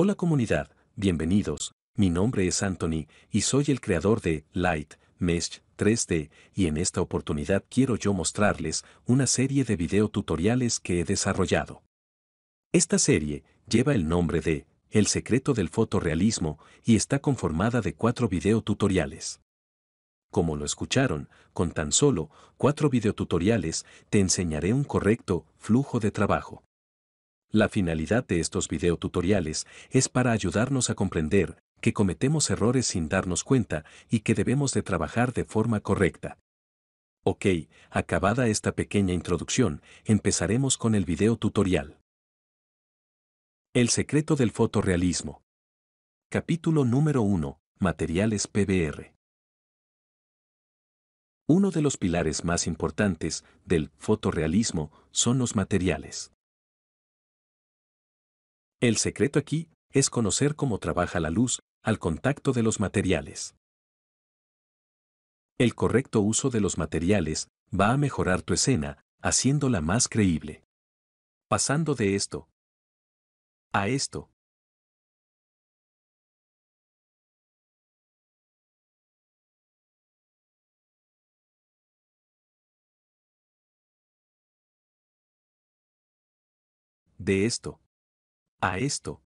Hola comunidad, bienvenidos. Mi nombre es Anthony y soy el creador de Light Mesh 3D y en esta oportunidad quiero yo mostrarles una serie de video tutoriales que he desarrollado. Esta serie lleva el nombre de El secreto del fotorrealismo y está conformada de cuatro video tutoriales. Como lo escucharon, con tan solo cuatro videotutoriales te enseñaré un correcto flujo de trabajo. La finalidad de estos videotutoriales es para ayudarnos a comprender que cometemos errores sin darnos cuenta y que debemos de trabajar de forma correcta. Ok, acabada esta pequeña introducción, empezaremos con el videotutorial. El secreto del fotorrealismo. Capítulo número 1. Materiales PBR. Uno de los pilares más importantes del fotorrealismo son los materiales. El secreto aquí es conocer cómo trabaja la luz al contacto de los materiales. El correcto uso de los materiales va a mejorar tu escena, haciéndola más creíble. Pasando de esto a esto. De esto a esto.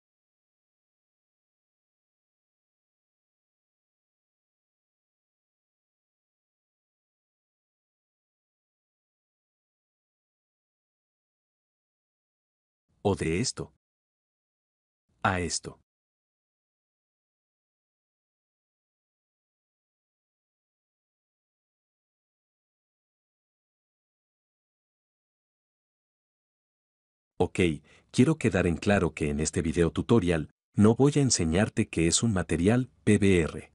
O de esto. A esto. Ok, quiero quedar en claro que en este video tutorial no voy a enseñarte qué es un material PBR.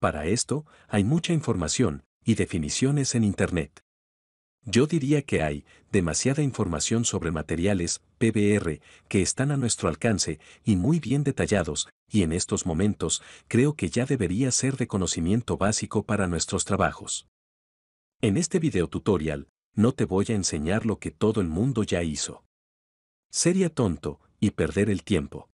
Para esto, hay mucha información y definiciones en Internet. Yo diría que hay demasiada información sobre materiales PBR que están a nuestro alcance y muy bien detallados, y en estos momentos creo que ya debería ser de conocimiento básico para nuestros trabajos. En este video tutorial, no te voy a enseñar lo que todo el mundo ya hizo. Sería tonto y perder el tiempo.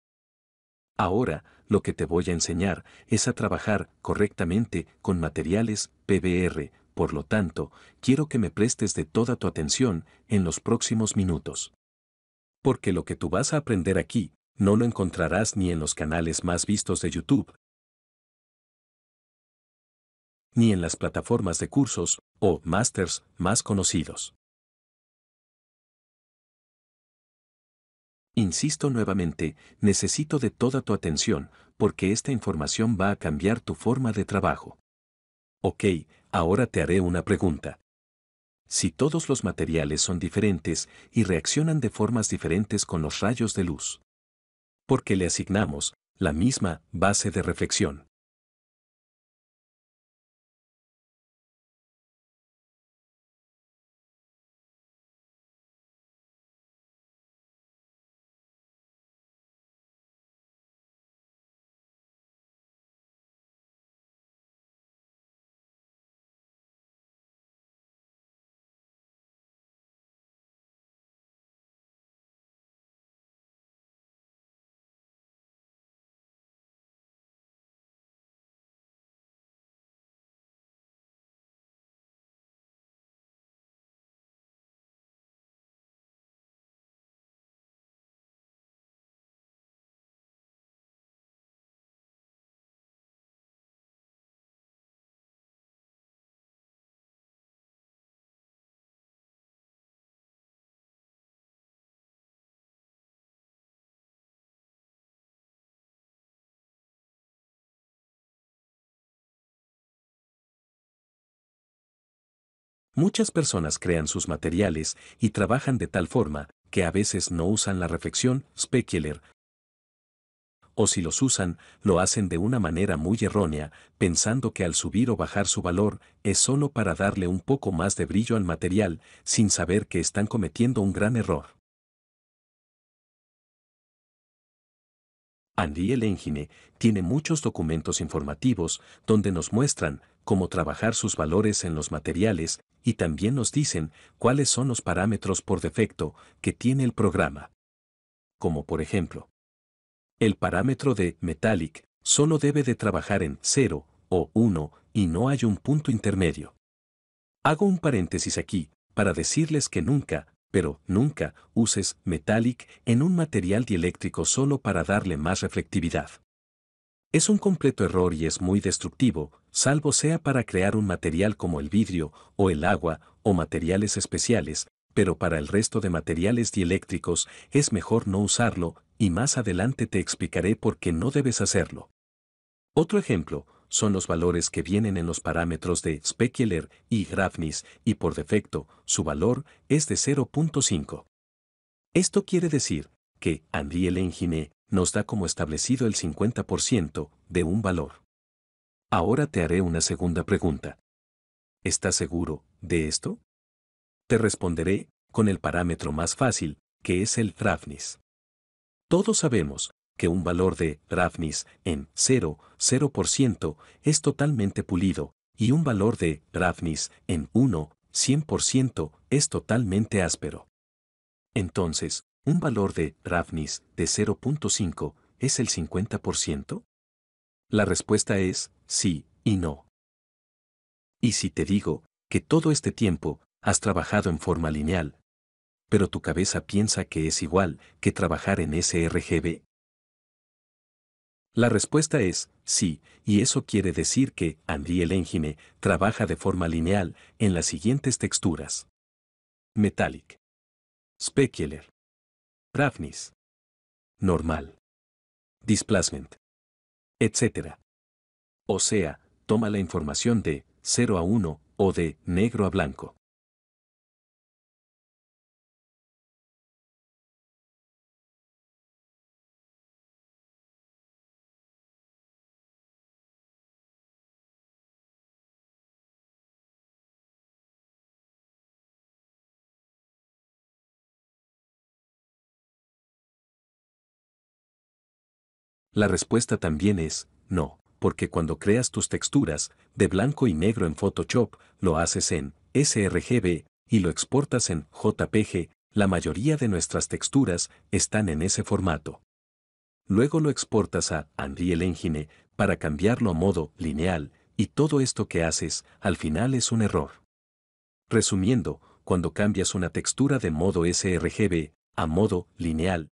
Ahora, lo que te voy a enseñar es a trabajar correctamente con materiales PBR, por lo tanto, quiero que me prestes de toda tu atención en los próximos minutos. Porque lo que tú vas a aprender aquí, no lo encontrarás ni en los canales más vistos de YouTube, ni en las plataformas de cursos o masters más conocidos. Insisto nuevamente, necesito de toda tu atención, porque esta información va a cambiar tu forma de trabajo. Ok, ahora te haré una pregunta. Si todos los materiales son diferentes y reaccionan de formas diferentes con los rayos de luz, porque le asignamos la misma base de reflexión. Muchas personas crean sus materiales y trabajan de tal forma que a veces no usan la reflexión specular, o si los usan, lo hacen de una manera muy errónea, pensando que al subir o bajar su valor es solo para darle un poco más de brillo al material, sin saber que están cometiendo un gran error. Andy el tiene muchos documentos informativos donde nos muestran cómo trabajar sus valores en los materiales y también nos dicen cuáles son los parámetros por defecto que tiene el programa. Como por ejemplo, el parámetro de metallic solo debe de trabajar en 0 o 1 y no hay un punto intermedio. Hago un paréntesis aquí para decirles que nunca, pero nunca, uses metallic en un material dieléctrico solo para darle más reflectividad. Es un completo error y es muy destructivo, salvo sea para crear un material como el vidrio, o el agua, o materiales especiales, pero para el resto de materiales dieléctricos es mejor no usarlo, y más adelante te explicaré por qué no debes hacerlo. Otro ejemplo son los valores que vienen en los parámetros de Speckler y Grafnis, y por defecto, su valor es de 0.5. Esto quiere decir que Andriel Engine nos da como establecido el 50% de un valor. Ahora te haré una segunda pregunta. ¿Estás seguro de esto? Te responderé con el parámetro más fácil, que es el RAFNIS. Todos sabemos que un valor de RAFNIS en 0,0% es totalmente pulido, y un valor de RAFNIS en 1, 100% es totalmente áspero. Entonces, un valor de RAFNIS de 0.5 es el 50%? La respuesta es sí y no. Y si te digo que todo este tiempo has trabajado en forma lineal, pero tu cabeza piensa que es igual que trabajar en sRGB? La respuesta es sí, y eso quiere decir que Andriel Engine trabaja de forma lineal en las siguientes texturas. Metallic. Specular. Rafnis. Normal. Displacement. Etc. O sea, toma la información de 0 a 1 o de negro a blanco. La respuesta también es, no, porque cuando creas tus texturas, de blanco y negro en Photoshop, lo haces en sRGB y lo exportas en JPG, la mayoría de nuestras texturas están en ese formato. Luego lo exportas a Unreal Engine para cambiarlo a modo lineal, y todo esto que haces al final es un error. Resumiendo, cuando cambias una textura de modo sRGB a modo lineal,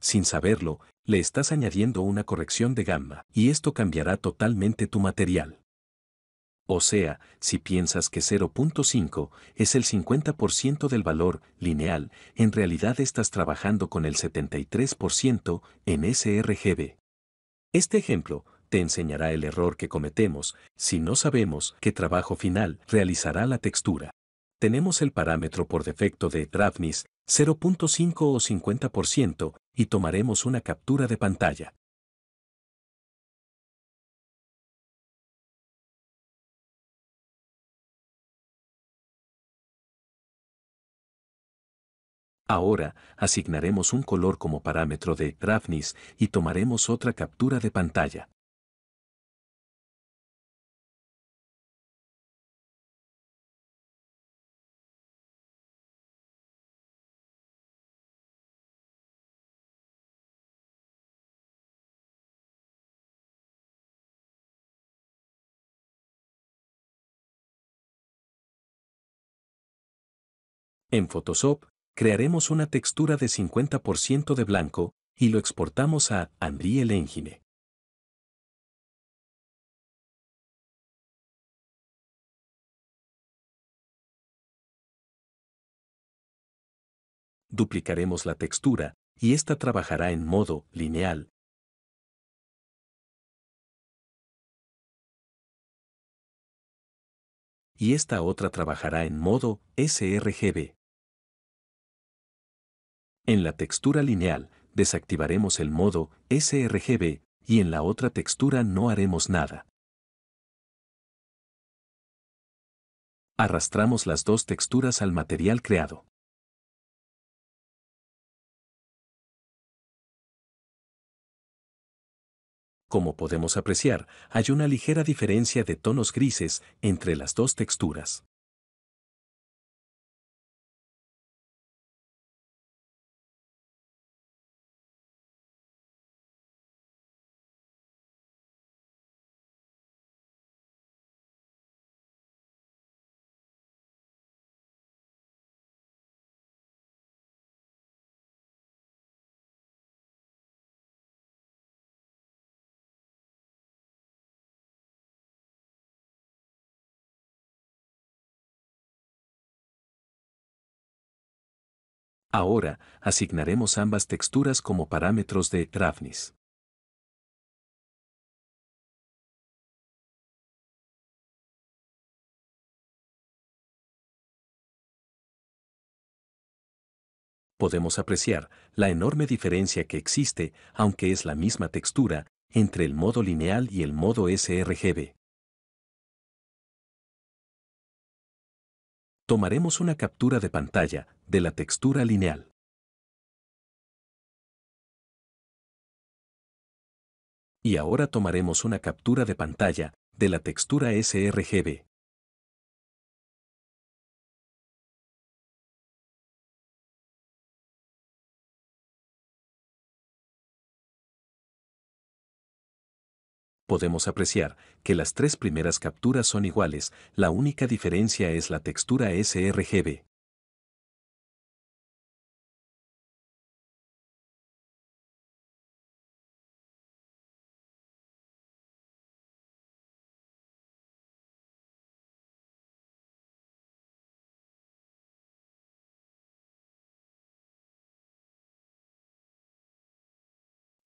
sin saberlo, le estás añadiendo una corrección de gamma, y esto cambiará totalmente tu material. O sea, si piensas que 0.5 es el 50% del valor lineal, en realidad estás trabajando con el 73% en sRGB. Este ejemplo te enseñará el error que cometemos si no sabemos qué trabajo final realizará la textura. Tenemos el parámetro por defecto de Drafnis 0.5 o 50% y tomaremos una captura de pantalla. Ahora, asignaremos un color como parámetro de Rafnis y tomaremos otra captura de pantalla. En Photoshop, crearemos una textura de 50% de blanco y lo exportamos a Unreal Engine. Duplicaremos la textura y esta trabajará en modo lineal. Y esta otra trabajará en modo sRGB. En la textura lineal, desactivaremos el modo sRGB y en la otra textura no haremos nada. Arrastramos las dos texturas al material creado. Como podemos apreciar, hay una ligera diferencia de tonos grises entre las dos texturas. Ahora, asignaremos ambas texturas como parámetros de Rafnis. Podemos apreciar la enorme diferencia que existe, aunque es la misma textura, entre el modo lineal y el modo sRGB. Tomaremos una captura de pantalla de la textura lineal. Y ahora tomaremos una captura de pantalla de la textura sRGB. podemos apreciar que las tres primeras capturas son iguales, la única diferencia es la textura sRGB.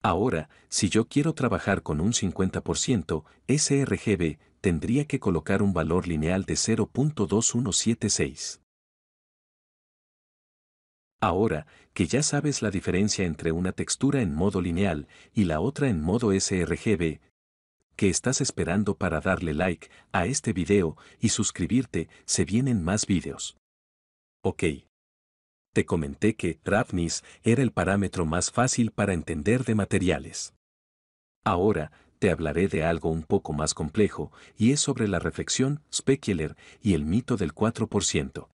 Ahora, si yo quiero trabajar con un 50%, sRGB, tendría que colocar un valor lineal de 0.2176. Ahora, que ya sabes la diferencia entre una textura en modo lineal y la otra en modo sRGB, que estás esperando para darle like a este video y suscribirte, se vienen más videos. Ok te comenté que Rafnis era el parámetro más fácil para entender de materiales. Ahora, te hablaré de algo un poco más complejo, y es sobre la reflexión, Speckler y el mito del 4%.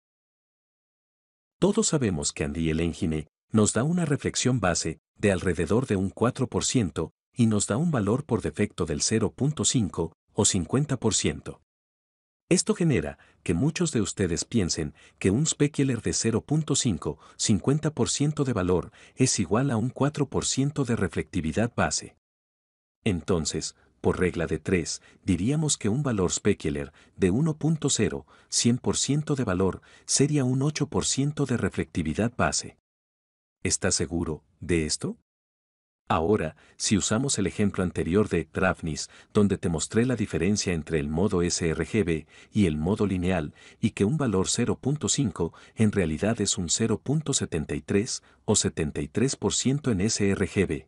Todos sabemos que Andy Elengine nos da una reflexión base de alrededor de un 4% y nos da un valor por defecto del 0.5 o 50%. Esto genera que muchos de ustedes piensen que un specular de 0.5, 50% de valor, es igual a un 4% de reflectividad base. Entonces, por regla de 3, diríamos que un valor specular de 1.0, 100% de valor, sería un 8% de reflectividad base. ¿Estás seguro de esto? Ahora, si usamos el ejemplo anterior de Dravnis, donde te mostré la diferencia entre el modo sRGB y el modo lineal, y que un valor 0.5 en realidad es un 0.73 o 73% en sRGB.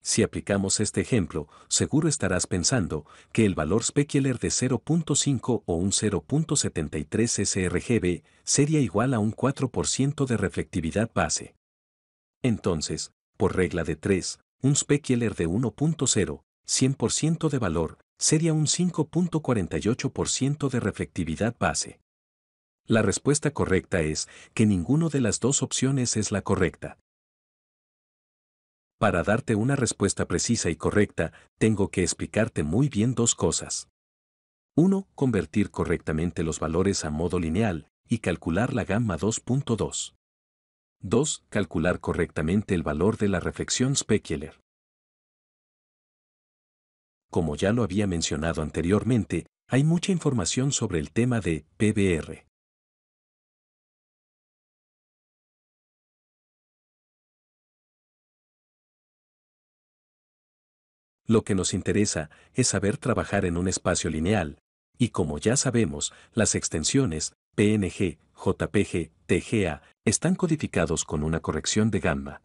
Si aplicamos este ejemplo, seguro estarás pensando que el valor Speckler de 0.5 o un 0.73 sRGB sería igual a un 4% de reflectividad base. Entonces, por regla de 3, un specular de 1.0, 100% de valor, sería un 5.48% de reflectividad base. La respuesta correcta es que ninguna de las dos opciones es la correcta. Para darte una respuesta precisa y correcta, tengo que explicarte muy bien dos cosas. 1. Convertir correctamente los valores a modo lineal y calcular la gamma 2.2. 2. Calcular correctamente el valor de la reflexión Speckler. Como ya lo había mencionado anteriormente, hay mucha información sobre el tema de PBR. Lo que nos interesa es saber trabajar en un espacio lineal, y como ya sabemos, las extensiones PNG, JPG, TGA, están codificados con una corrección de gamma.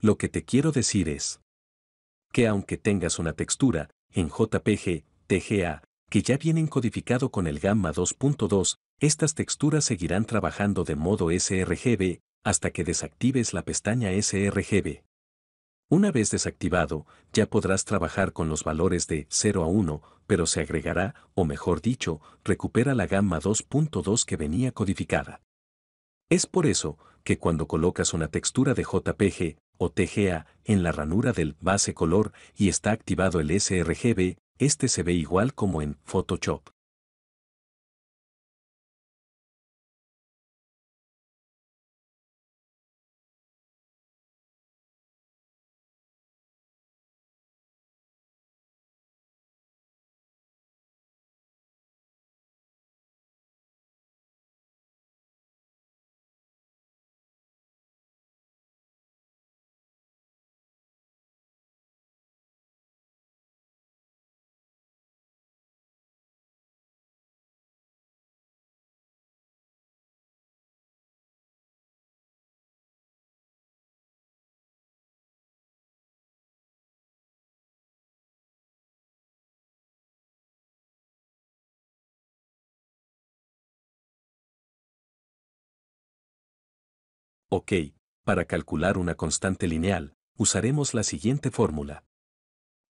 Lo que te quiero decir es que aunque tengas una textura, en JPG, TGA, que ya vienen codificado con el gamma 2.2, estas texturas seguirán trabajando de modo sRGB hasta que desactives la pestaña sRGB. Una vez desactivado, ya podrás trabajar con los valores de 0 a 1, pero se agregará, o mejor dicho, recupera la gamma 2.2 que venía codificada. Es por eso que cuando colocas una textura de JPG o TGA en la ranura del base color y está activado el sRGB, este se ve igual como en Photoshop. Ok, para calcular una constante lineal, usaremos la siguiente fórmula.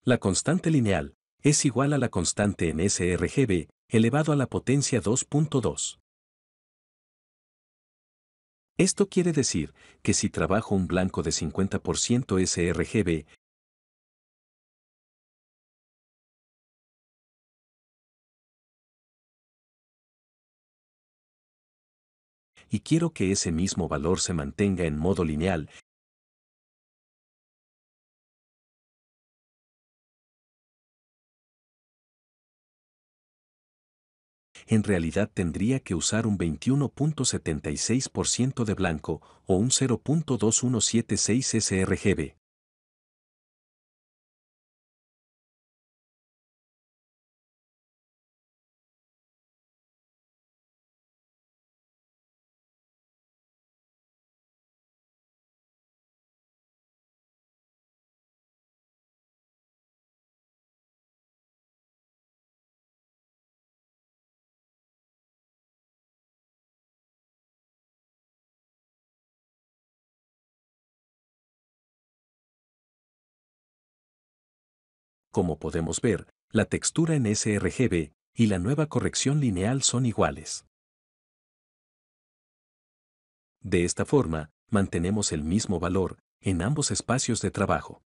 La constante lineal es igual a la constante en sRGB elevado a la potencia 2.2. Esto quiere decir que si trabajo un blanco de 50% sRGB y quiero que ese mismo valor se mantenga en modo lineal en realidad tendría que usar un 21.76% de blanco o un 0.2176 sRGB. Como podemos ver, la textura en sRGB y la nueva corrección lineal son iguales. De esta forma, mantenemos el mismo valor en ambos espacios de trabajo.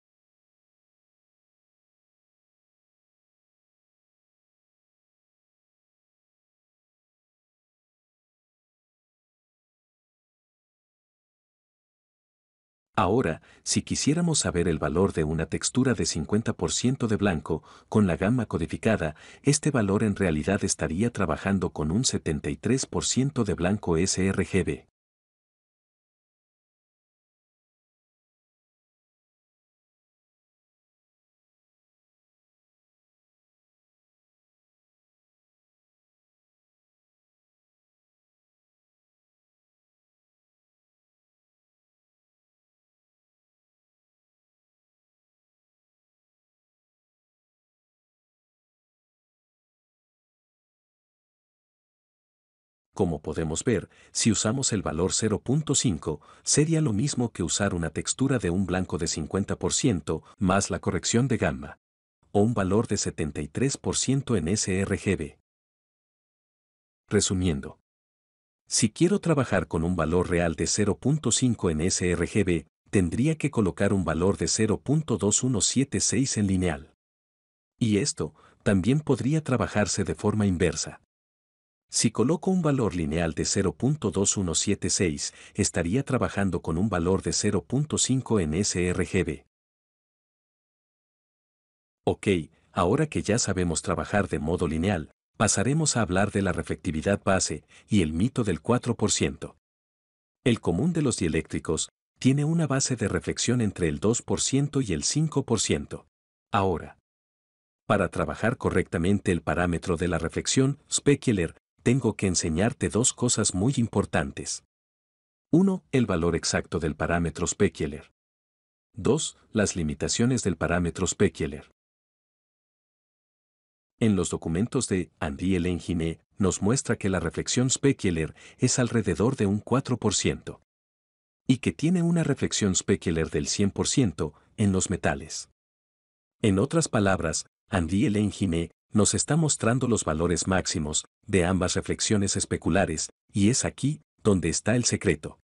Ahora, si quisiéramos saber el valor de una textura de 50% de blanco con la gamma codificada, este valor en realidad estaría trabajando con un 73% de blanco sRGB. Como podemos ver, si usamos el valor 0.5, sería lo mismo que usar una textura de un blanco de 50% más la corrección de gamma, o un valor de 73% en sRGB. Resumiendo, si quiero trabajar con un valor real de 0.5 en sRGB, tendría que colocar un valor de 0.2176 en lineal. Y esto también podría trabajarse de forma inversa. Si coloco un valor lineal de 0.2176, estaría trabajando con un valor de 0.5 en sRGB. Ok, ahora que ya sabemos trabajar de modo lineal, pasaremos a hablar de la reflectividad base y el mito del 4%. El común de los dieléctricos tiene una base de reflexión entre el 2% y el 5%. Ahora, para trabajar correctamente el parámetro de la reflexión, Speckler tengo que enseñarte dos cosas muy importantes. 1. El valor exacto del parámetro Speckler. 2. Las limitaciones del parámetro Speckler. En los documentos de Andy Elengine nos muestra que la reflexión Speckler es alrededor de un 4% y que tiene una reflexión speckler del 100% en los metales. En otras palabras, Andy Elengine nos está mostrando los valores máximos de ambas reflexiones especulares, y es aquí donde está el secreto.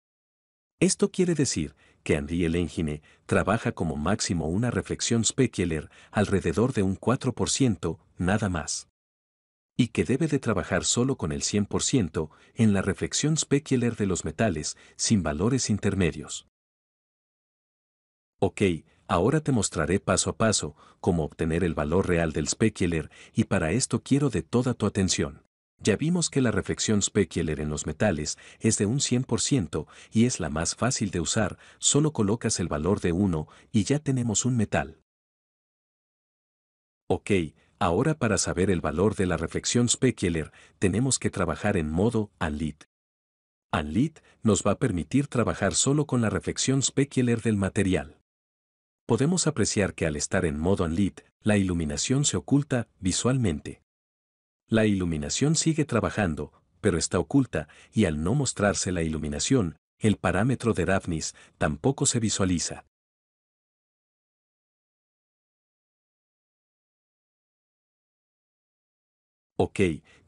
Esto quiere decir que Andy Engine trabaja como máximo una reflexión specular alrededor de un 4%, nada más. Y que debe de trabajar solo con el 100% en la reflexión specular de los metales sin valores intermedios. Ok, Ahora te mostraré paso a paso cómo obtener el valor real del specular y para esto quiero de toda tu atención. Ya vimos que la reflexión specular en los metales es de un 100% y es la más fácil de usar, solo colocas el valor de 1 y ya tenemos un metal. Ok, ahora para saber el valor de la reflexión specular tenemos que trabajar en modo Unlit. Unlit nos va a permitir trabajar solo con la reflexión specular del material podemos apreciar que al estar en modo Unlit, la iluminación se oculta visualmente. La iluminación sigue trabajando, pero está oculta, y al no mostrarse la iluminación, el parámetro de Daphnis tampoco se visualiza. Ok,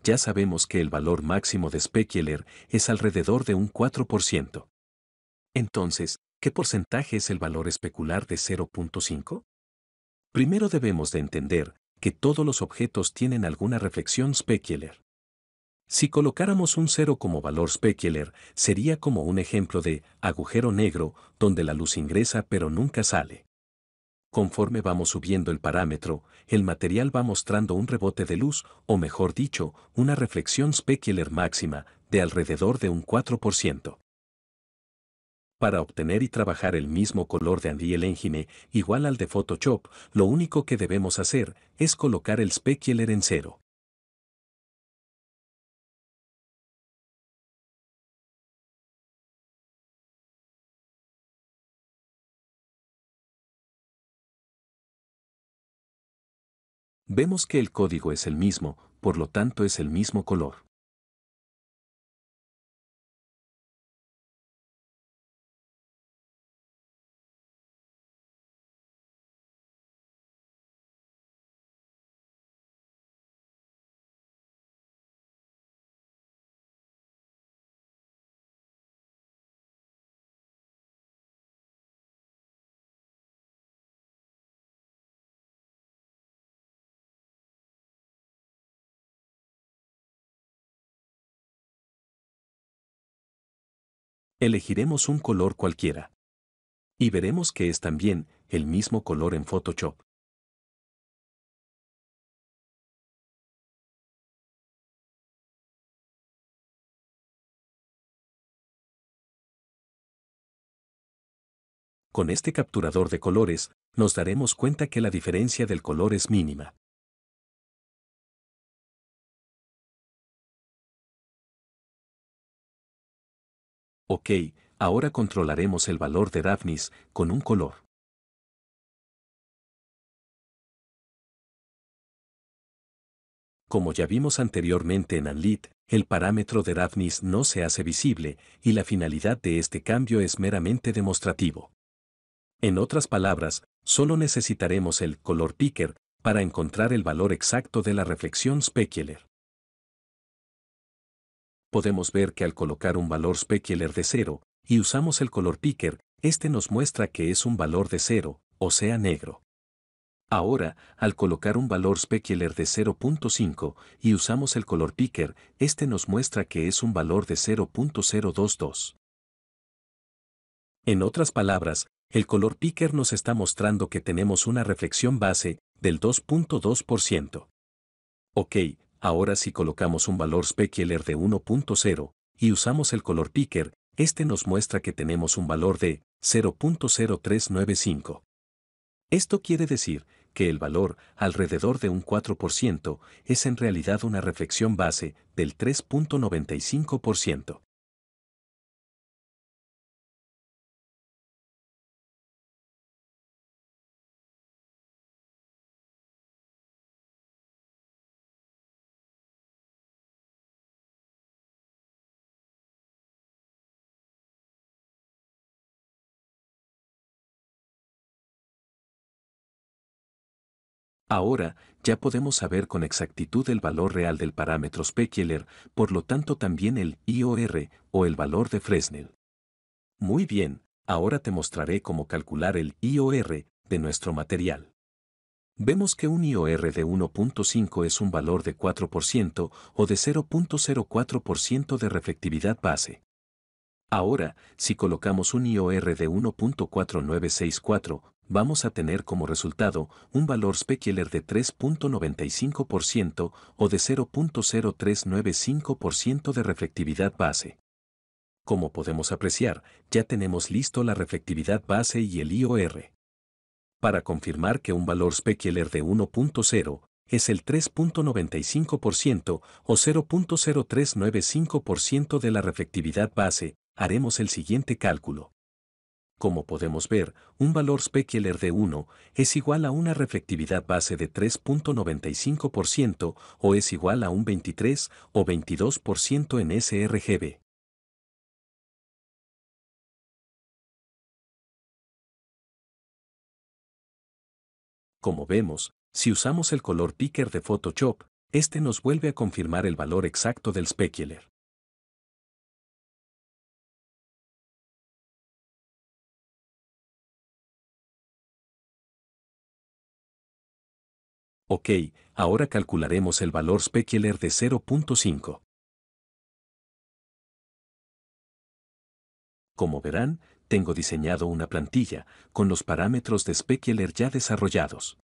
ya sabemos que el valor máximo de Speckler es alrededor de un 4%. Entonces, ¿Qué porcentaje es el valor especular de 0.5? Primero debemos de entender que todos los objetos tienen alguna reflexión specular. Si colocáramos un 0 como valor specular, sería como un ejemplo de agujero negro donde la luz ingresa pero nunca sale. Conforme vamos subiendo el parámetro, el material va mostrando un rebote de luz, o mejor dicho, una reflexión specular máxima, de alrededor de un 4%. Para obtener y trabajar el mismo color de el Engine, igual al de Photoshop, lo único que debemos hacer es colocar el specular en cero. Vemos que el código es el mismo, por lo tanto es el mismo color. Elegiremos un color cualquiera. Y veremos que es también el mismo color en Photoshop. Con este capturador de colores, nos daremos cuenta que la diferencia del color es mínima. Ok, ahora controlaremos el valor de Daphnis con un color. Como ya vimos anteriormente en Anlit, el parámetro de Daphnis no se hace visible y la finalidad de este cambio es meramente demostrativo. En otras palabras, solo necesitaremos el color picker para encontrar el valor exacto de la reflexión Speckler podemos ver que al colocar un valor specular de 0, y usamos el color picker, este nos muestra que es un valor de 0, o sea negro. Ahora, al colocar un valor specular de 0.5 y usamos el color picker, este nos muestra que es un valor de 0.022. En otras palabras, el color picker nos está mostrando que tenemos una reflexión base del 2.2%. Ok, Ahora si colocamos un valor specular de 1.0 y usamos el color picker, este nos muestra que tenemos un valor de 0.0395. Esto quiere decir que el valor, alrededor de un 4%, es en realidad una reflexión base del 3.95%. Ahora, ya podemos saber con exactitud el valor real del parámetro SPECULAR, por lo tanto también el IOR o el valor de Fresnel. Muy bien, ahora te mostraré cómo calcular el IOR de nuestro material. Vemos que un IOR de 1.5 es un valor de 4% o de 0.04% de reflectividad base. Ahora, si colocamos un IOR de 1.4964 vamos a tener como resultado un valor Speckler de 3.95% o de 0.0395% de reflectividad base. Como podemos apreciar, ya tenemos listo la reflectividad base y el IOR. Para confirmar que un valor Speckler de 1.0 es el 3.95% o 0.0395% de la reflectividad base, haremos el siguiente cálculo. Como podemos ver, un valor Specular de 1 es igual a una reflectividad base de 3.95% o es igual a un 23 o 22% en sRGB. Como vemos, si usamos el color picker de Photoshop, este nos vuelve a confirmar el valor exacto del Specular. Ok, ahora calcularemos el valor Speckler de 0.5. Como verán, tengo diseñado una plantilla con los parámetros de Speckler ya desarrollados.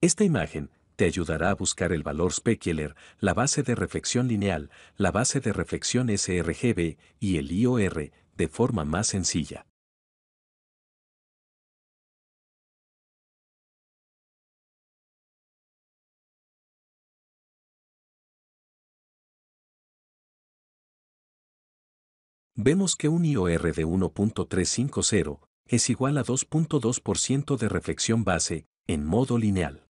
Esta imagen te ayudará a buscar el valor Speckler, la base de reflexión lineal, la base de reflexión sRGB y el IOR de forma más sencilla. vemos que un IOR de 1.350 es igual a 2.2% de reflexión base, en modo lineal.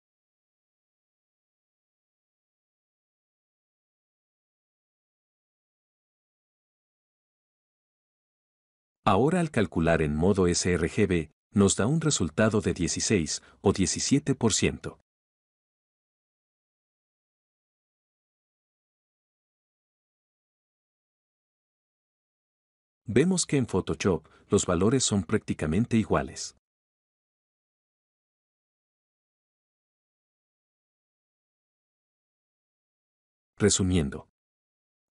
Ahora al calcular en modo sRGB, nos da un resultado de 16 o 17%. Vemos que en Photoshop los valores son prácticamente iguales. Resumiendo.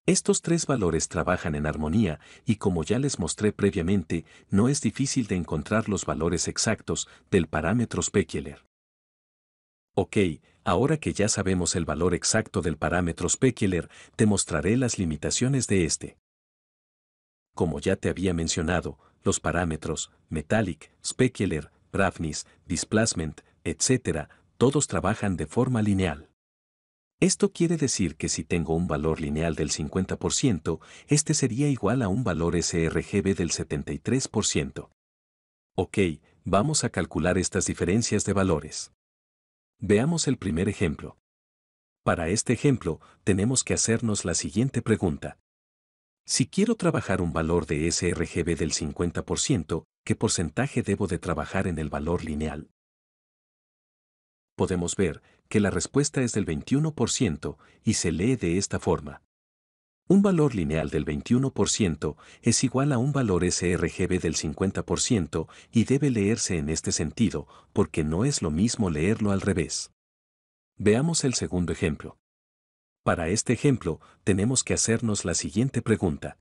Estos tres valores trabajan en armonía y como ya les mostré previamente, no es difícil de encontrar los valores exactos del parámetro Speckeler. Ok, ahora que ya sabemos el valor exacto del parámetro Speckeler, te mostraré las limitaciones de este como ya te había mencionado, los parámetros, metallic, specular, roughness, displacement, etc., todos trabajan de forma lineal. Esto quiere decir que si tengo un valor lineal del 50%, este sería igual a un valor sRGB del 73%. Ok, vamos a calcular estas diferencias de valores. Veamos el primer ejemplo. Para este ejemplo, tenemos que hacernos la siguiente pregunta. Si quiero trabajar un valor de sRGB del 50%, ¿qué porcentaje debo de trabajar en el valor lineal? Podemos ver que la respuesta es del 21% y se lee de esta forma. Un valor lineal del 21% es igual a un valor sRGB del 50% y debe leerse en este sentido porque no es lo mismo leerlo al revés. Veamos el segundo ejemplo. Para este ejemplo, tenemos que hacernos la siguiente pregunta.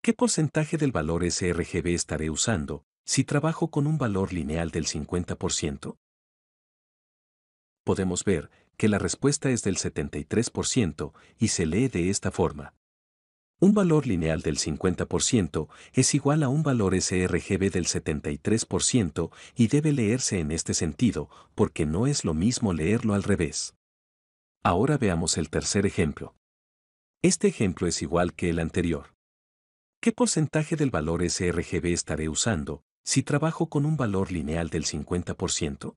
¿Qué porcentaje del valor sRGB estaré usando si trabajo con un valor lineal del 50%? Podemos ver que la respuesta es del 73% y se lee de esta forma. Un valor lineal del 50% es igual a un valor sRGB del 73% y debe leerse en este sentido porque no es lo mismo leerlo al revés. Ahora veamos el tercer ejemplo. Este ejemplo es igual que el anterior. ¿Qué porcentaje del valor sRGB estaré usando si trabajo con un valor lineal del 50%?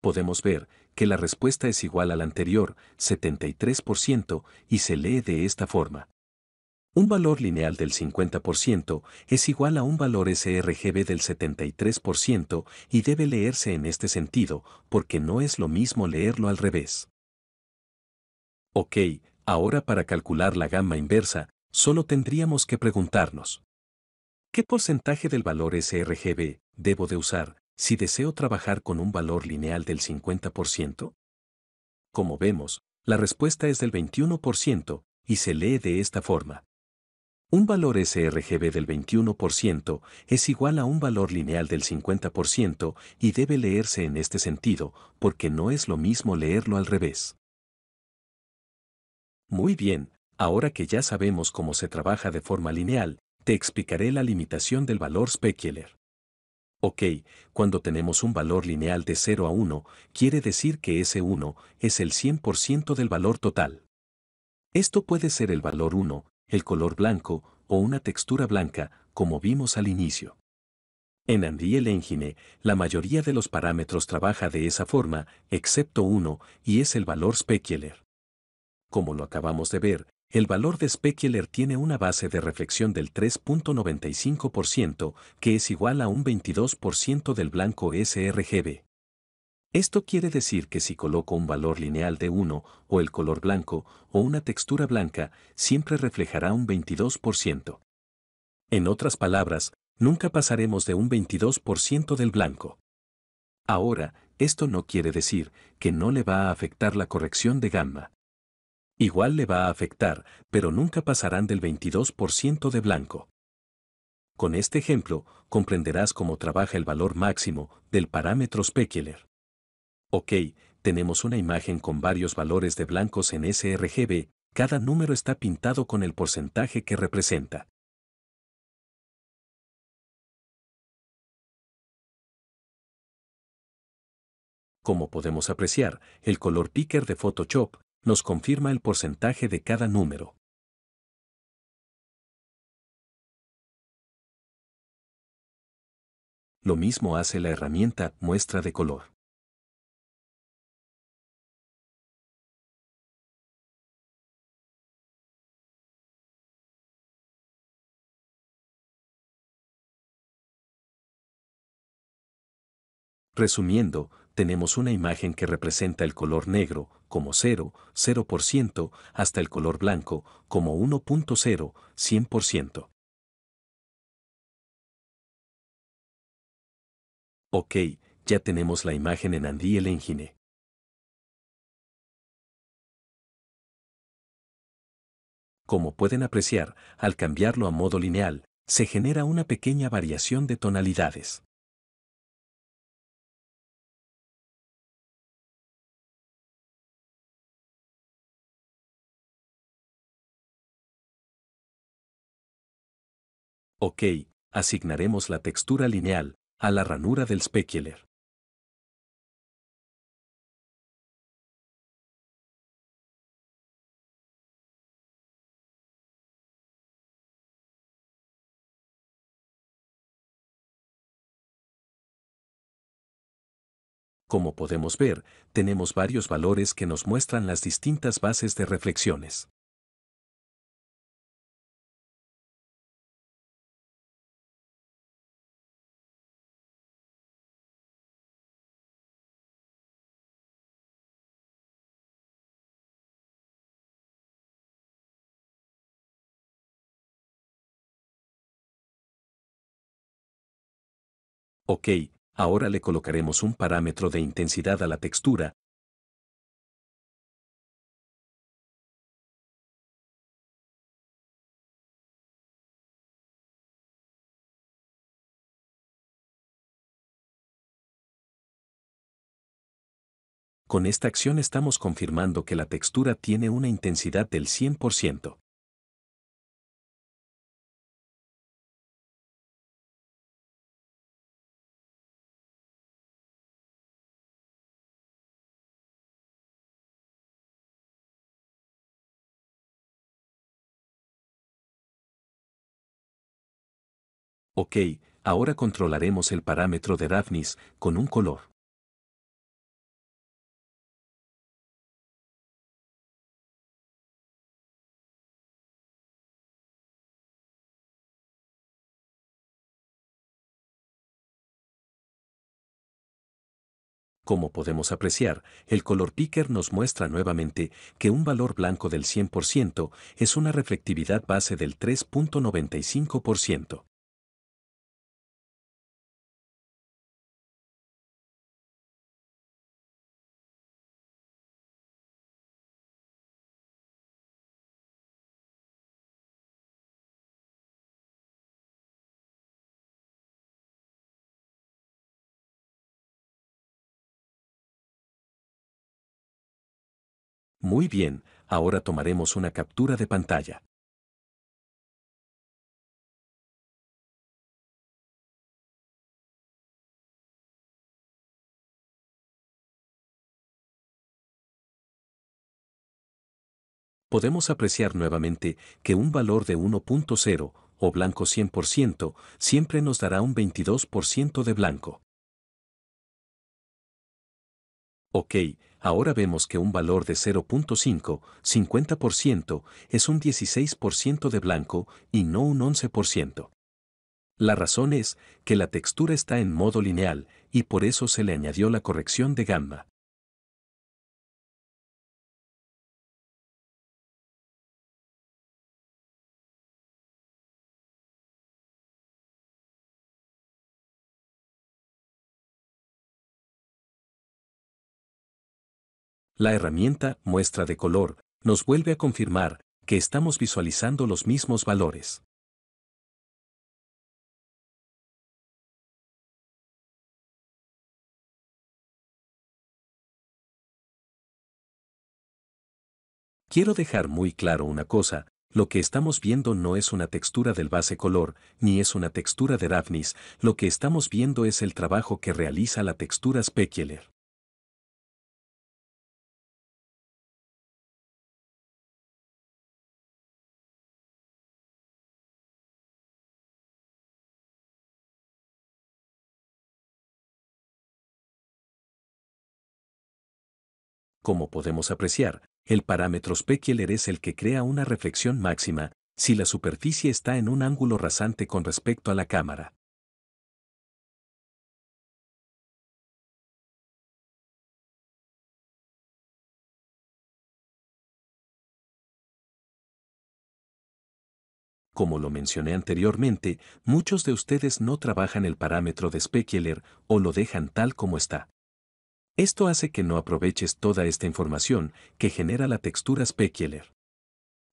Podemos ver que la respuesta es igual al anterior, 73%, y se lee de esta forma. Un valor lineal del 50% es igual a un valor sRGB del 73% y debe leerse en este sentido porque no es lo mismo leerlo al revés. Ok, ahora para calcular la gama inversa, solo tendríamos que preguntarnos. ¿Qué porcentaje del valor sRGB debo de usar si deseo trabajar con un valor lineal del 50%? Como vemos, la respuesta es del 21% y se lee de esta forma. Un valor sRGB del 21% es igual a un valor lineal del 50% y debe leerse en este sentido porque no es lo mismo leerlo al revés. Muy bien, ahora que ya sabemos cómo se trabaja de forma lineal, te explicaré la limitación del valor Speckler. Ok, cuando tenemos un valor lineal de 0 a 1, quiere decir que ese 1 es el 100% del valor total. Esto puede ser el valor 1, el color blanco o una textura blanca, como vimos al inicio. En el Engine, la mayoría de los parámetros trabaja de esa forma, excepto uno, y es el valor Specular. Como lo acabamos de ver, el valor de Specular tiene una base de reflexión del 3.95%, que es igual a un 22% del blanco sRGB. Esto quiere decir que si coloco un valor lineal de 1 o el color blanco o una textura blanca, siempre reflejará un 22%. En otras palabras, nunca pasaremos de un 22% del blanco. Ahora, esto no quiere decir que no le va a afectar la corrección de gamma. Igual le va a afectar, pero nunca pasarán del 22% de blanco. Con este ejemplo, comprenderás cómo trabaja el valor máximo del parámetro Speckler. Ok, tenemos una imagen con varios valores de blancos en sRGB, cada número está pintado con el porcentaje que representa. Como podemos apreciar, el color picker de Photoshop nos confirma el porcentaje de cada número. Lo mismo hace la herramienta muestra de color. Resumiendo, tenemos una imagen que representa el color negro como 0, 0% hasta el color blanco como 1.0, 100%. Ok, ya tenemos la imagen en Andy el engine. Como pueden apreciar, al cambiarlo a modo lineal, se genera una pequeña variación de tonalidades. Ok, asignaremos la textura lineal a la ranura del specular. Como podemos ver, tenemos varios valores que nos muestran las distintas bases de reflexiones. Ok, ahora le colocaremos un parámetro de intensidad a la textura. Con esta acción estamos confirmando que la textura tiene una intensidad del 100%. ok, ahora controlaremos el parámetro de Daphnis con un color. Como podemos apreciar, el color picker nos muestra nuevamente que un valor blanco del 100% es una reflectividad base del 3.95%. Muy bien, ahora tomaremos una captura de pantalla. podemos apreciar nuevamente que un valor de 1.0 o blanco 100% siempre nos dará un 22% de blanco. Ok, ahora vemos que un valor de 0.5, 50%, es un 16% de blanco y no un 11%. La razón es que la textura está en modo lineal y por eso se le añadió la corrección de gamma. La herramienta muestra de color nos vuelve a confirmar que estamos visualizando los mismos valores. Quiero dejar muy claro una cosa, lo que estamos viendo no es una textura del base color, ni es una textura de Daphnis, lo que estamos viendo es el trabajo que realiza la textura Speckler. Como podemos apreciar, el parámetro Speckler es el que crea una reflexión máxima si la superficie está en un ángulo rasante con respecto a la cámara. Como lo mencioné anteriormente, muchos de ustedes no trabajan el parámetro de Speckler o lo dejan tal como está. Esto hace que no aproveches toda esta información que genera la textura Speckler.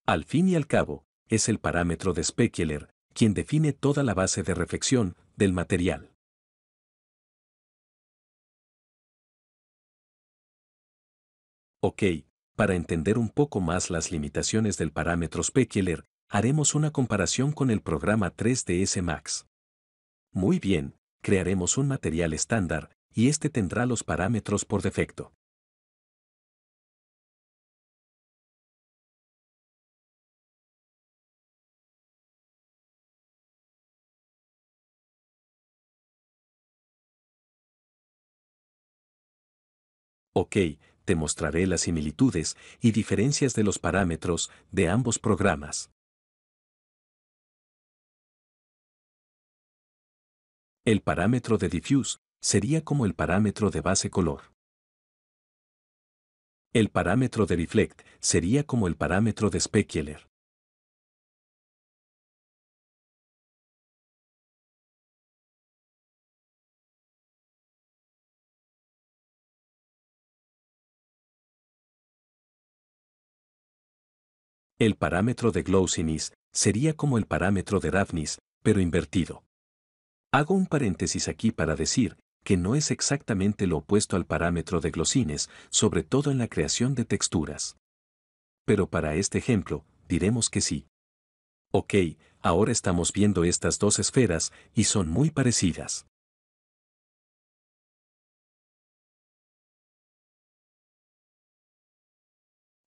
Al fin y al cabo, es el parámetro de Speckler quien define toda la base de reflexión del material. Ok, para entender un poco más las limitaciones del parámetro Speckler, haremos una comparación con el programa 3ds Max. Muy bien, crearemos un material estándar y este tendrá los parámetros por defecto. Ok, te mostraré las similitudes y diferencias de los parámetros de ambos programas. El parámetro de diffuse sería como el parámetro de base color. El parámetro de reflect sería como el parámetro de Specular. El parámetro de Glossiness sería como el parámetro de roughness, pero invertido. Hago un paréntesis aquí para decir que no es exactamente lo opuesto al parámetro de glossines, sobre todo en la creación de texturas. Pero para este ejemplo, diremos que sí. Ok, ahora estamos viendo estas dos esferas y son muy parecidas.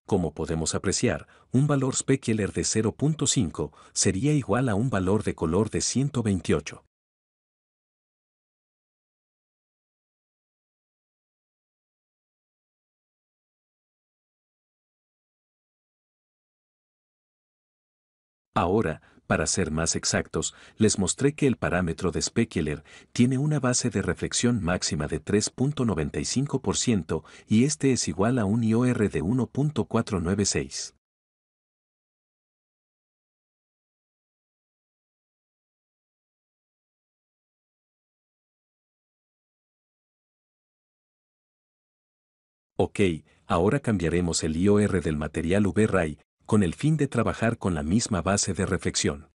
Como podemos apreciar, un valor Specular de 0.5 sería igual a un valor de color de 128. Ahora, para ser más exactos, les mostré que el parámetro de Speckler tiene una base de reflexión máxima de 3.95% y este es igual a un IOR de 1.496. Ok, ahora cambiaremos el IOR del material V-Ray con el fin de trabajar con la misma base de reflexión.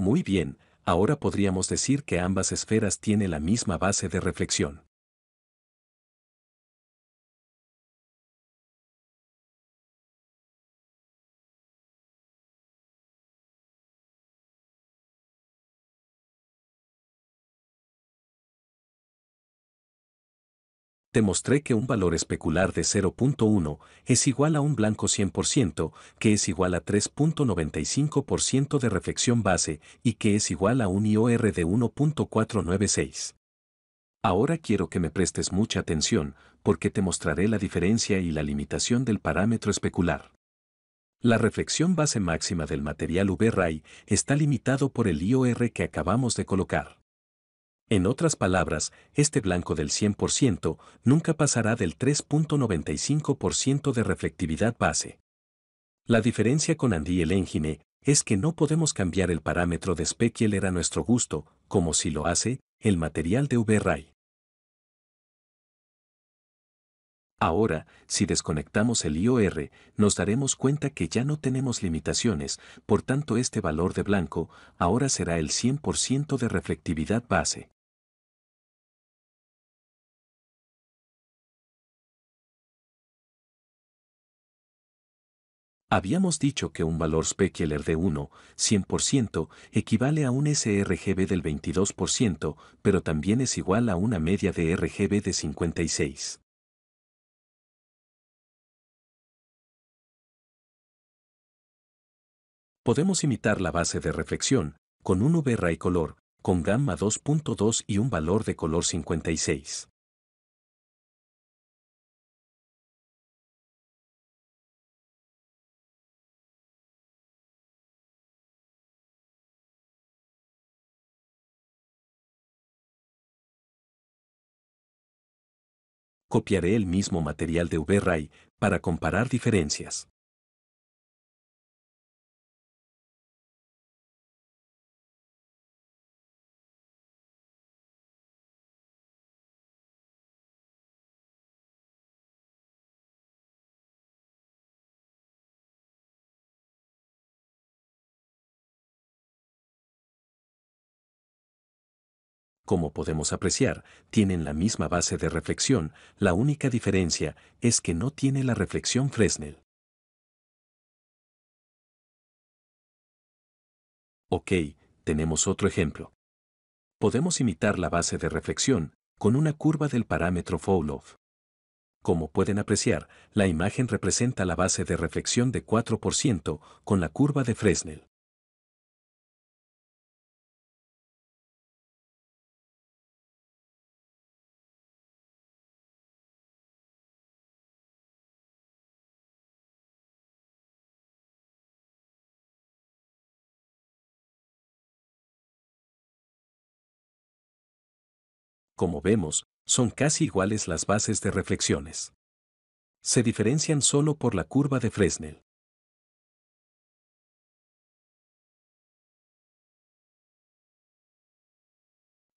Muy bien, ahora podríamos decir que ambas esferas tienen la misma base de reflexión. Demostré que un valor especular de 0.1 es igual a un blanco 100%, que es igual a 3.95% de reflexión base y que es igual a un IOR de 1.496. Ahora quiero que me prestes mucha atención, porque te mostraré la diferencia y la limitación del parámetro especular. La reflexión base máxima del material V-Ray está limitado por el IOR que acabamos de colocar. En otras palabras, este blanco del 100% nunca pasará del 3.95% de reflectividad base. La diferencia con Andy el engine es que no podemos cambiar el parámetro de Speckler a nuestro gusto, como si lo hace el material de V-Ray. Ahora, si desconectamos el IOR, nos daremos cuenta que ya no tenemos limitaciones, por tanto este valor de blanco ahora será el 100% de reflectividad base. Habíamos dicho que un valor specular de 1, 100%, equivale a un sRGB del 22%, pero también es igual a una media de RGB de 56. Podemos imitar la base de reflexión, con un V-Ray color, con gamma 2.2 y un valor de color 56. copiaré el mismo material de V-Ray para comparar diferencias. como podemos apreciar, tienen la misma base de reflexión, la única diferencia es que no tiene la reflexión Fresnel. Ok, tenemos otro ejemplo. Podemos imitar la base de reflexión con una curva del parámetro Fouloff. Como pueden apreciar, la imagen representa la base de reflexión de 4% con la curva de Fresnel. como vemos, son casi iguales las bases de reflexiones. Se diferencian solo por la curva de Fresnel.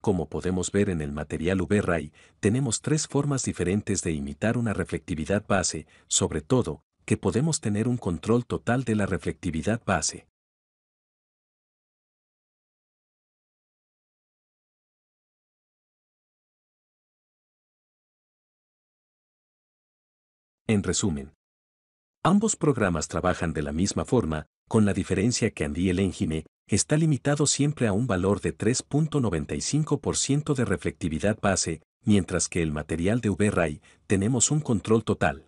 Como podemos ver en el material V-Ray, tenemos tres formas diferentes de imitar una reflectividad base, sobre todo, que podemos tener un control total de la reflectividad base. en resumen. Ambos programas trabajan de la misma forma, con la diferencia que Andy el engine está limitado siempre a un valor de 3.95% de reflectividad base, mientras que el material de V-Ray tenemos un control total.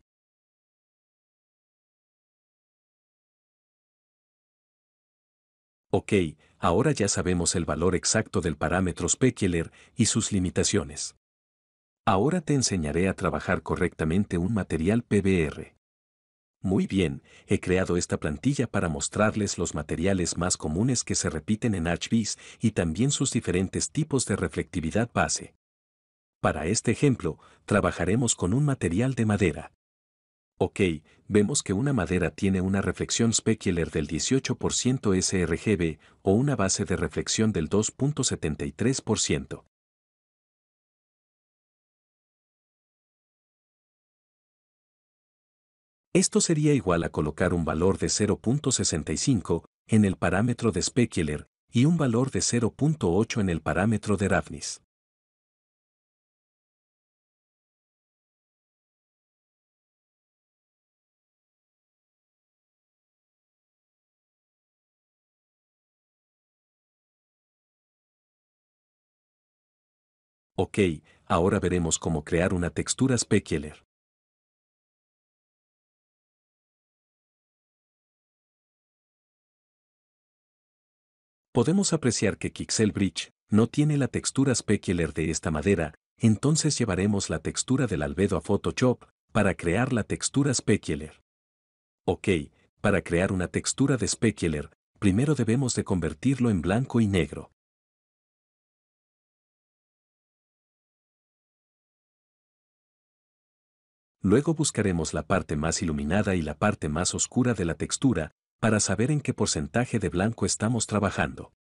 Ok, ahora ya sabemos el valor exacto del parámetro Speckler y sus limitaciones. Ahora te enseñaré a trabajar correctamente un material PBR. Muy bien, he creado esta plantilla para mostrarles los materiales más comunes que se repiten en HBs y también sus diferentes tipos de reflectividad base. Para este ejemplo, trabajaremos con un material de madera. Ok, vemos que una madera tiene una reflexión specular del 18% sRGB o una base de reflexión del 2.73%. Esto sería igual a colocar un valor de 0.65 en el parámetro de Speckler y un valor de 0.8 en el parámetro de Ravnis. Ok, ahora veremos cómo crear una textura Speckler. podemos apreciar que Bridge no tiene la textura specular de esta madera, entonces llevaremos la textura del albedo a Photoshop para crear la textura specular. Ok, para crear una textura de specular, primero debemos de convertirlo en blanco y negro. Luego buscaremos la parte más iluminada y la parte más oscura de la textura para saber en qué porcentaje de blanco estamos trabajando.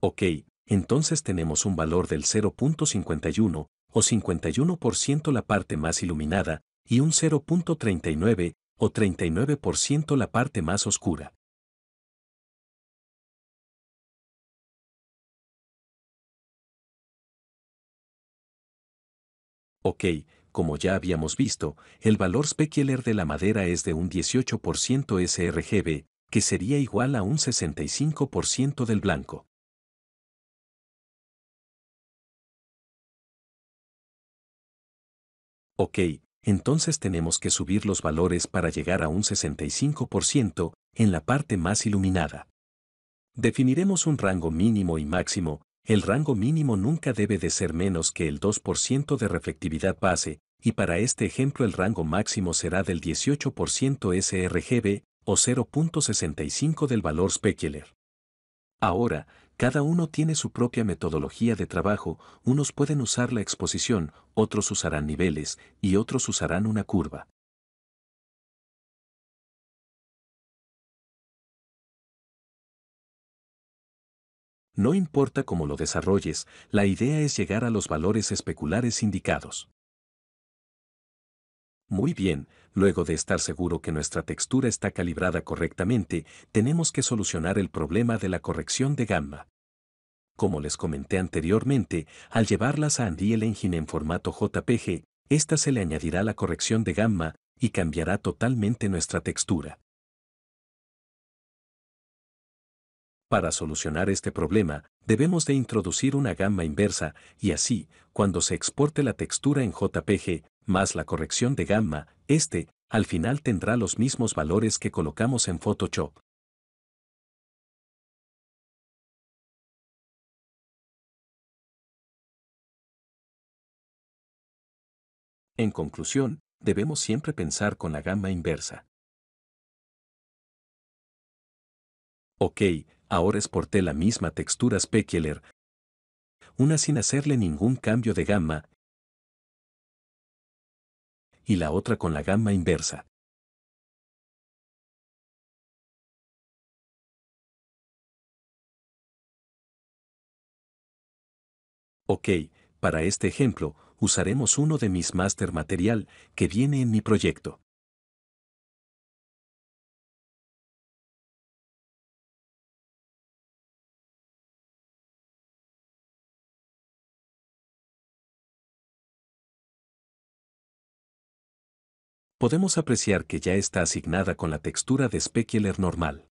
Ok, entonces tenemos un valor del 0.51 o 51% la parte más iluminada y un 0.39 o 39% la parte más oscura. Ok, como ya habíamos visto, el valor Speckler de la madera es de un 18% sRGB, que sería igual a un 65% del blanco. Ok, entonces tenemos que subir los valores para llegar a un 65% en la parte más iluminada. Definiremos un rango mínimo y máximo, el rango mínimo nunca debe de ser menos que el 2% de reflectividad base, y para este ejemplo el rango máximo será del 18% sRGB o 0.65 del valor Speckler. Ahora, cada uno tiene su propia metodología de trabajo, unos pueden usar la exposición, otros usarán niveles y otros usarán una curva. No importa cómo lo desarrolles, la idea es llegar a los valores especulares indicados. Muy bien, luego de estar seguro que nuestra textura está calibrada correctamente, tenemos que solucionar el problema de la corrección de gamma. Como les comenté anteriormente, al llevarlas a Unreal Engine en formato JPG, esta se le añadirá la corrección de gamma y cambiará totalmente nuestra textura. Para solucionar este problema, debemos de introducir una gamma inversa y así, cuando se exporte la textura en JPG, más la corrección de gamma, este, al final tendrá los mismos valores que colocamos en Photoshop. En conclusión, debemos siempre pensar con la gamma inversa. Ok, ahora exporté la misma textura Speckler, una sin hacerle ningún cambio de gamma y la otra con la gamma inversa. Ok, para este ejemplo, usaremos uno de mis master material que viene en mi proyecto. podemos apreciar que ya está asignada con la textura de Speckler normal.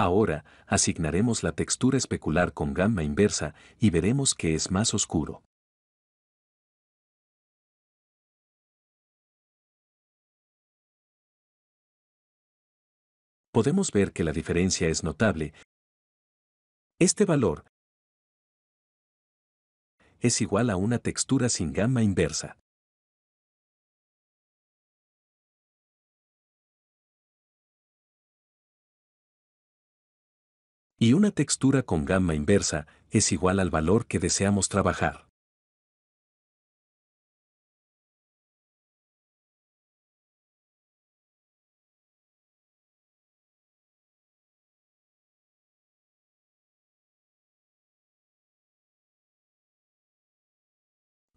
Ahora, asignaremos la textura especular con gamma inversa y veremos que es más oscuro. podemos ver que la diferencia es notable. Este valor es igual a una textura sin gamma inversa. Y una textura con gamma inversa es igual al valor que deseamos trabajar.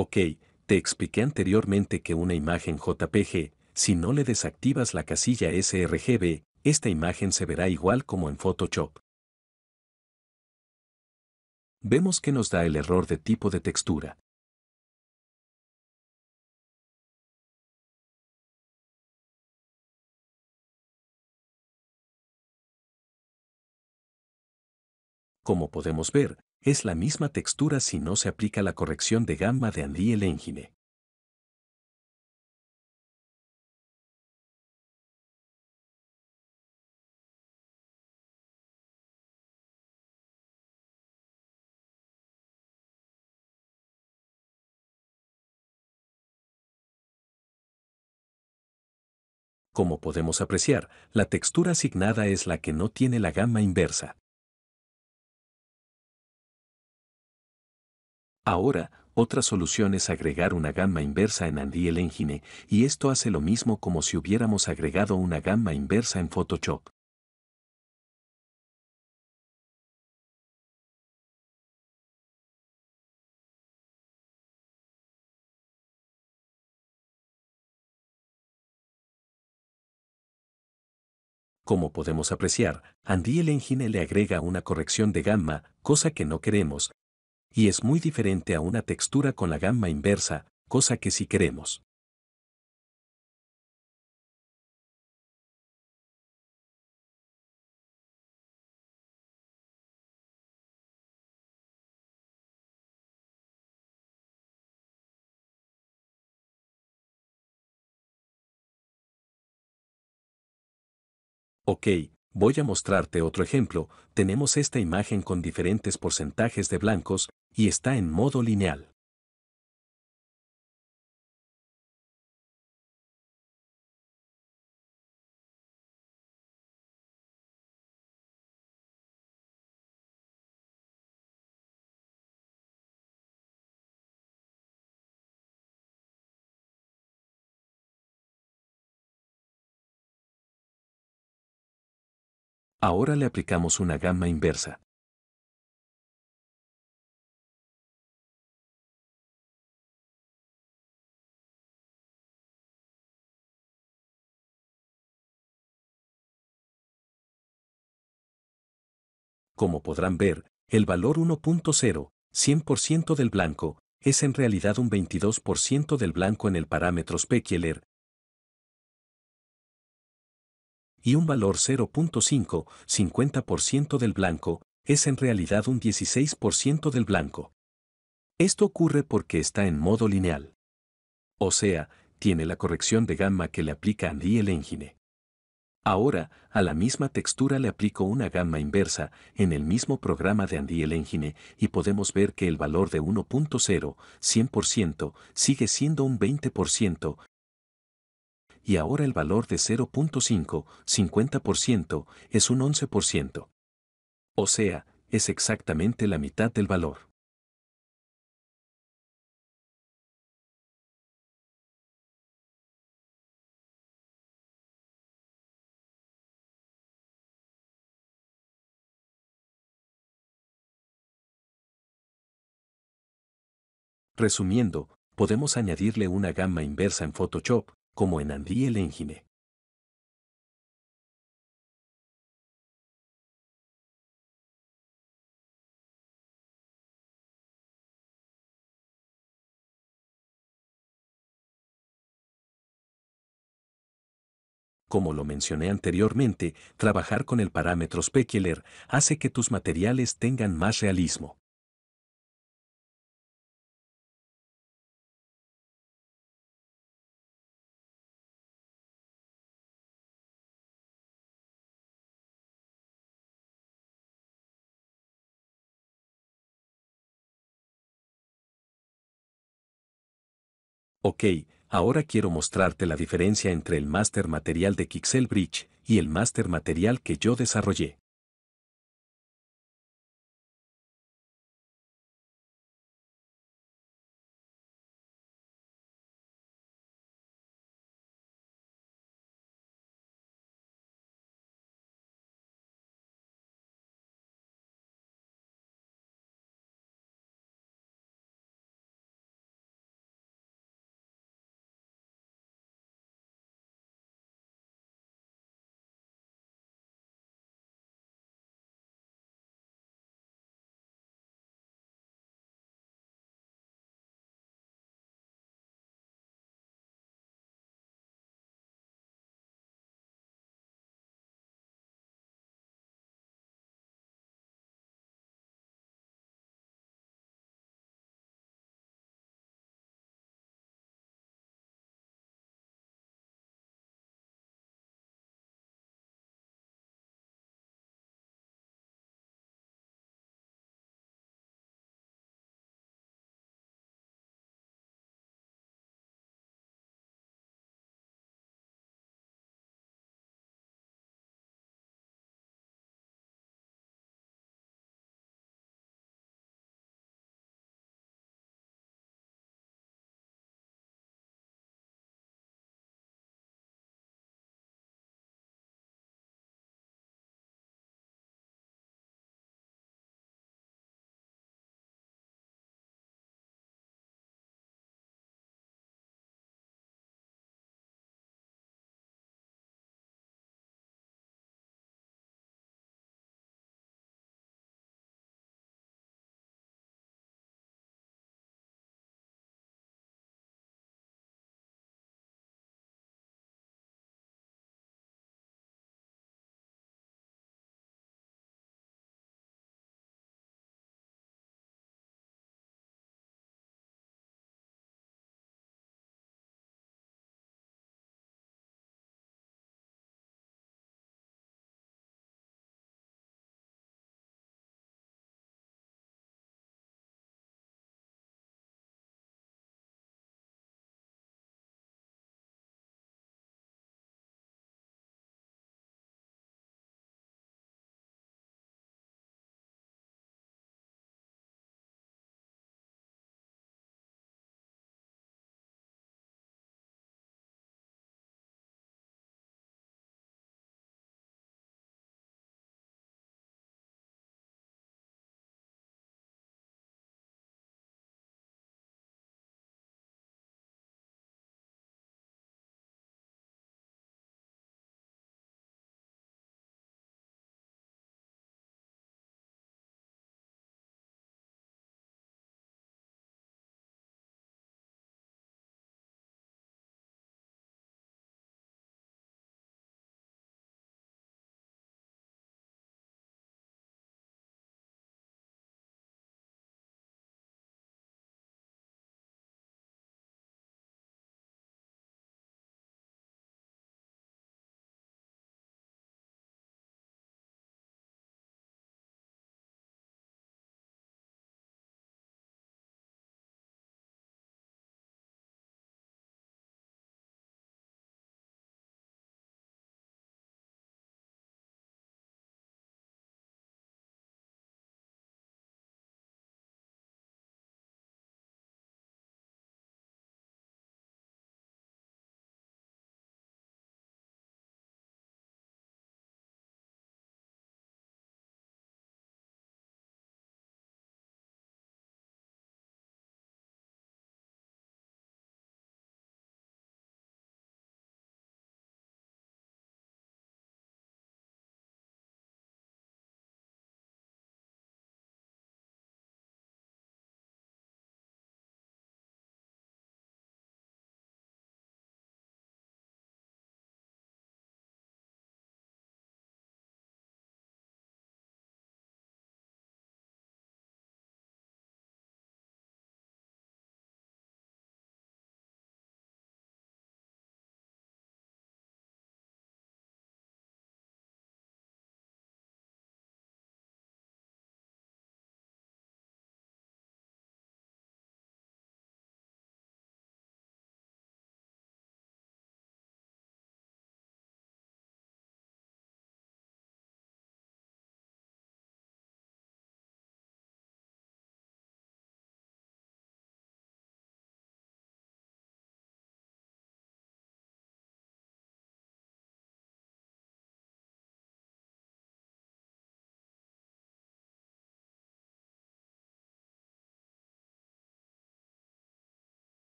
Ok, te expliqué anteriormente que una imagen JPG, si no le desactivas la casilla sRGB, esta imagen se verá igual como en Photoshop. Vemos que nos da el error de tipo de textura. como podemos ver, es la misma textura si no se aplica la corrección de gamma de el engine Como podemos apreciar, la textura asignada es la que no tiene la gamma inversa. Ahora, otra solución es agregar una gamma inversa en el Engine, y esto hace lo mismo como si hubiéramos agregado una gamma inversa en Photoshop. Como podemos apreciar, el Engine le agrega una corrección de gamma, cosa que no queremos, y es muy diferente a una textura con la gamma inversa, cosa que si queremos. Ok, voy a mostrarte otro ejemplo, tenemos esta imagen con diferentes porcentajes de blancos, y está en modo lineal. Ahora le aplicamos una gama inversa. Como podrán ver, el valor 1.0, 100% del blanco, es en realidad un 22% del blanco en el parámetro Speckler y un valor 0.5, 50% del blanco, es en realidad un 16% del blanco. Esto ocurre porque está en modo lineal. O sea, tiene la corrección de gamma que le aplica Andy el engine. Ahora, a la misma textura le aplico una gamma inversa en el mismo programa de Andy Elengine y podemos ver que el valor de 1.0, 100%, sigue siendo un 20%, y ahora el valor de 0.5, 50%, es un 11%. O sea, es exactamente la mitad del valor. Resumiendo, podemos añadirle una gama inversa en Photoshop, como en Andy el Engine. Como lo mencioné anteriormente, trabajar con el parámetro Specular hace que tus materiales tengan más realismo. Ok, ahora quiero mostrarte la diferencia entre el master material de Kixel Bridge y el master material que yo desarrollé.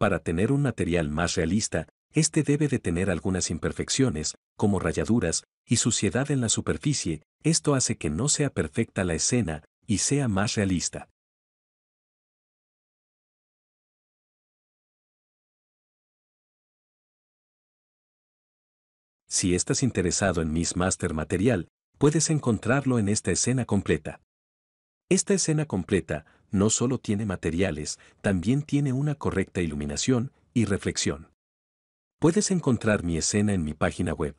Para tener un material más realista, este debe de tener algunas imperfecciones, como rayaduras y suciedad en la superficie, esto hace que no sea perfecta la escena y sea más realista. Si estás interesado en Miss Master Material, puedes encontrarlo en esta escena completa. Esta escena completa no solo tiene materiales, también tiene una correcta iluminación y reflexión. Puedes encontrar mi escena en mi página web.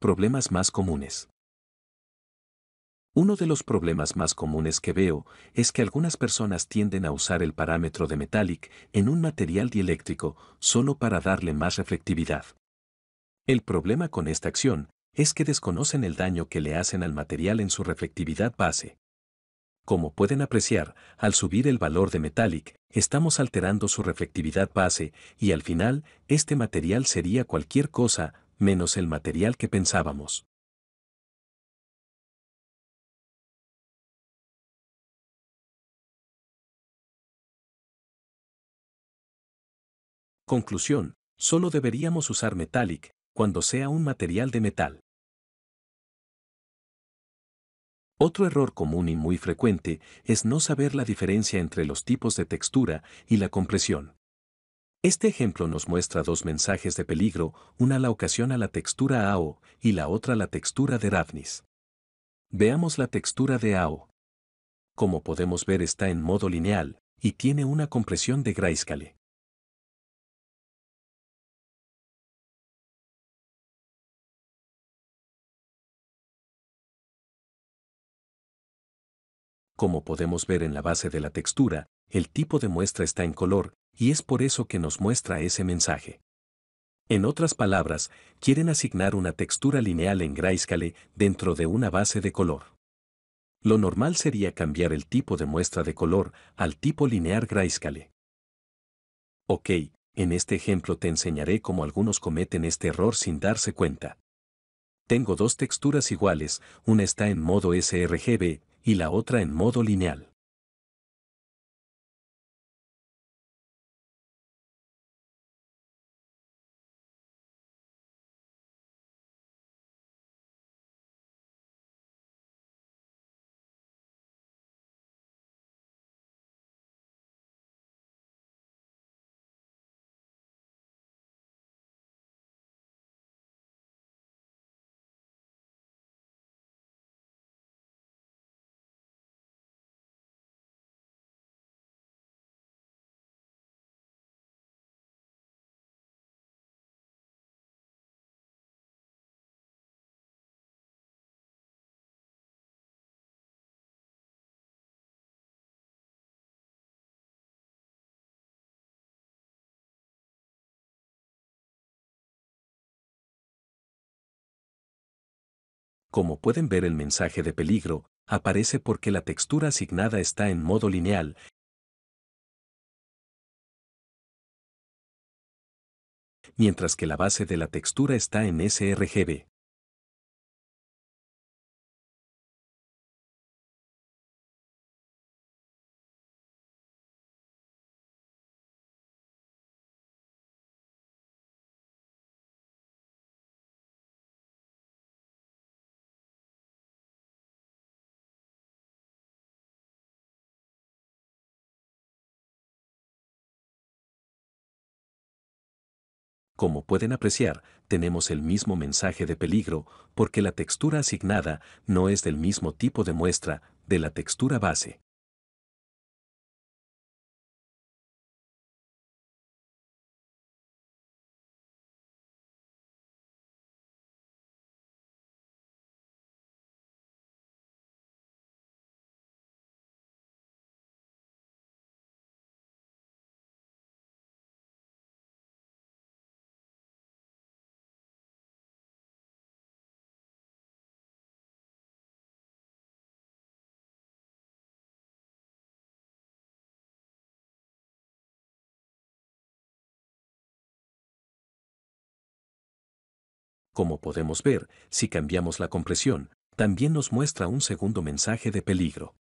Problemas más comunes. Uno de los problemas más comunes que veo es que algunas personas tienden a usar el parámetro de metallic en un material dieléctrico solo para darle más reflectividad. El problema con esta acción es que desconocen el daño que le hacen al material en su reflectividad base. Como pueden apreciar, al subir el valor de Metallic, estamos alterando su reflectividad base y al final, este material sería cualquier cosa menos el material que pensábamos. Conclusión. Solo deberíamos usar Metallic cuando sea un material de metal. Otro error común y muy frecuente es no saber la diferencia entre los tipos de textura y la compresión. Este ejemplo nos muestra dos mensajes de peligro, una la ocasiona la textura AO y la otra la textura de Ravnis. Veamos la textura de AO. Como podemos ver está en modo lineal y tiene una compresión de grayscale. Como podemos ver en la base de la textura, el tipo de muestra está en color, y es por eso que nos muestra ese mensaje. En otras palabras, quieren asignar una textura lineal en Grayscale dentro de una base de color. Lo normal sería cambiar el tipo de muestra de color al tipo lineal Grayscale. Ok, en este ejemplo te enseñaré cómo algunos cometen este error sin darse cuenta. Tengo dos texturas iguales, una está en modo sRGB y la otra en modo lineal. Como pueden ver el mensaje de peligro aparece porque la textura asignada está en modo lineal mientras que la base de la textura está en sRGB. Como pueden apreciar, tenemos el mismo mensaje de peligro porque la textura asignada no es del mismo tipo de muestra de la textura base. Como podemos ver, si cambiamos la compresión, también nos muestra un segundo mensaje de peligro.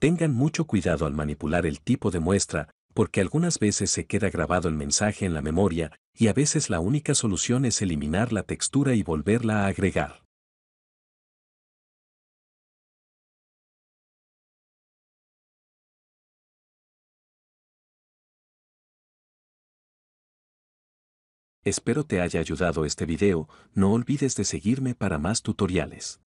Tengan mucho cuidado al manipular el tipo de muestra, porque algunas veces se queda grabado el mensaje en la memoria y a veces la única solución es eliminar la textura y volverla a agregar. Espero te haya ayudado este video, no olvides de seguirme para más tutoriales.